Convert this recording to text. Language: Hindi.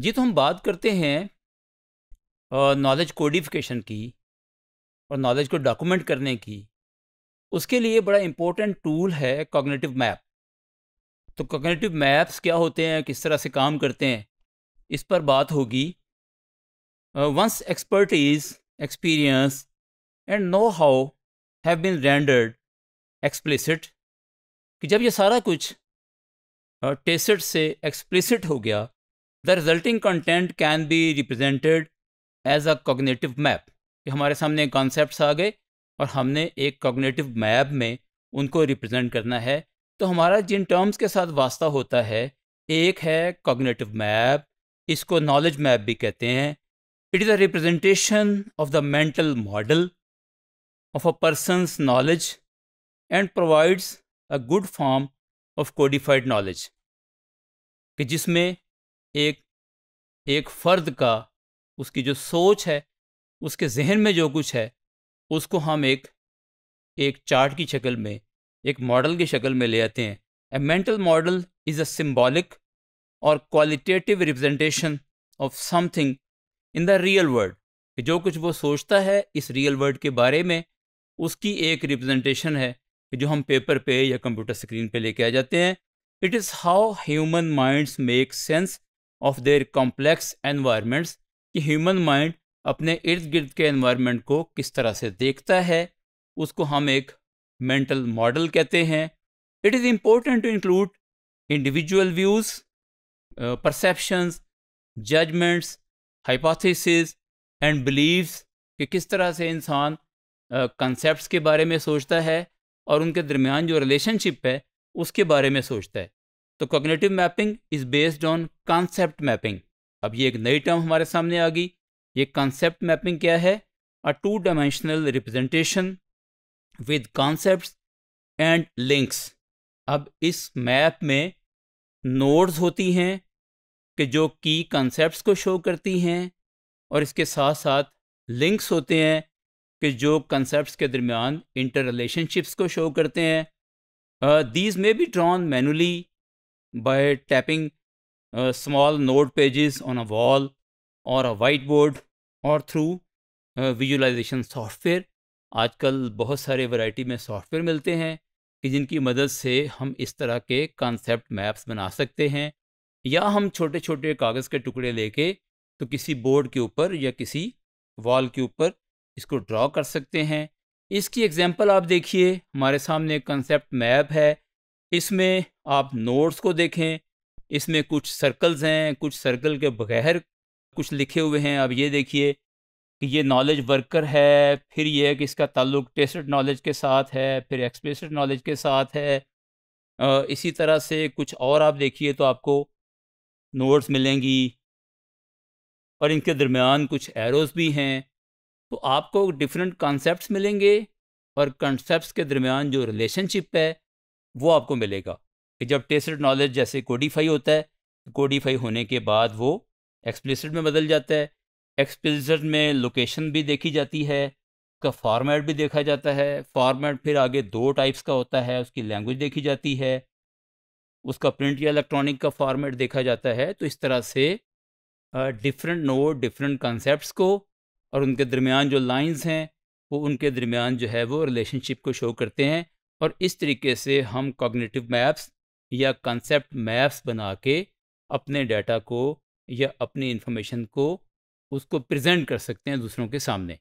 जी तो हम बात करते हैं नॉलेज कोडिफिकेशन की और नॉलेज को डॉक्यूमेंट करने की उसके लिए बड़ा इम्पोर्टेंट टूल है कॉग्नेटिव मैप तो कॉग्नेटिव मैप्स क्या होते हैं किस तरह से काम करते हैं इस पर बात होगी once expertise experience and know how have been rendered explicit कि जब ये सारा कुछ टेस्ट से एक्सप्लिसिट हो गया the resulting content can be represented as a cognitive map कि हमारे सामने कॉन्सेप्ट आ गए और हमने एक कॉग्नेटिव मैप में उनको रिप्रेजेंट करना है तो हमारा जिन टर्म्स के साथ वास्ता होता है एक है कॉग्नेटिव मैप इसको नॉलेज मैप भी कहते हैं it is a representation of the mental model of a person's knowledge and provides a good form of codified knowledge कि जिसमें एक एक फ़र्द का उसकी जो सोच है उसके जहन में जो कुछ है उसको हम एक एक चार्ट की शक्ल में एक मॉडल की शक्ल में ले आते हैं a mental model is a symbolic और qualitative representation of something in the real world जो कुछ वो सोचता है इस रियल वर्ल्ड के बारे में उसकी एक रिप्रेजेंटेशन है कि जो हम पेपर पे या कंप्यूटर स्क्रीन पे लेके आ जाते हैं it is how human minds make sense of their complex environments कि ह्यूमन माइंड अपने इर्द गिर्द के एनवायरनमेंट को किस तरह से देखता है उसको हम एक मेंटल मॉडल कहते हैं it is important to include individual views perceptions judgements hypothesis and beliefs कि किस तरह से इंसान कंसेप्ट uh, के बारे में सोचता है और उनके दरमियान जो रिलेशनशिप है उसके बारे में सोचता है तो cognitive mapping is based on concept mapping अब ये एक नई टर्म हमारे सामने आ गई ये कॉन्सेप्ट मैपिंग क्या है a two dimensional representation with concept and links अब इस मैप में नोड्स होती हैं कि जो की कॉन्सेप्ट्स को शो करती हैं और इसके साथ साथ लिंक्स होते हैं कि जो कंसेप्ट के दरमियान इंटर रिलेशनशिप्स को शो करते हैं these may be drawn manually by tapping small note pages on a wall और अ वाइट बोर्ड और थ्रू विजुलाइजेशन सॉफ्टवेयर आजकल बहुत सारे वैरायटी में सॉफ्टवेयर मिलते हैं कि जिनकी मदद से हम इस तरह के कॉन्सेप्ट मैप्स बना सकते हैं या हम छोटे छोटे कागज़ के टुकड़े लेके तो किसी बोर्ड के ऊपर या किसी वॉल के ऊपर इसको ड्रॉ कर सकते हैं इसकी एग्जांपल आप देखिए हमारे सामने कंसेप्ट मैप है इसमें आप नोट्स को देखें इसमें कुछ सर्कल्स हैं कुछ सर्कल के बगैर कुछ लिखे हुए हैं अब ये देखिए कि ये नॉलेज वर्कर है फिर ये है कि इसका ताल्लुक टेस्ट नॉलेज के साथ है फिर एक्सप्रेसड नॉलेज के साथ है इसी तरह से कुछ और आप देखिए तो आपको नोट्स मिलेंगी और इनके दरमियान कुछ एरोज़ भी हैं तो आपको डिफरेंट कॉन्सेप्ट्स मिलेंगे और कॉन्सेप्ट्स के दरमियान जो रिलेशनशिप है वो आपको मिलेगा कि जब टेस्ट नॉलेज जैसे कोडिफाई होता है कोडिफाई तो होने के बाद वो एक्सप्लिसिट में बदल जाता है एक्सप्लिसिट में लोकेशन भी देखी जाती है उसका फॉर्मेट भी देखा जाता है फॉर्मेट फिर आगे दो टाइप्स का होता है उसकी लैंग्वेज देखी जाती है उसका प्रिंट या इलेक्ट्रॉनिक का फॉर्मेट देखा जाता है तो इस तरह से डिफरेंट नोट डिफरेंट कॉन्सेप्ट को और उनके दरमियान जो लाइंस हैं वो उनके दरमियान जो है वो रिलेशनशिप को शो करते हैं और इस तरीके से हम कॉग्निटिव मैप्स या कंसेप्ट मैप्स बना के अपने डाटा को या अपनी इंफॉर्मेशन को उसको प्रेजेंट कर सकते हैं दूसरों के सामने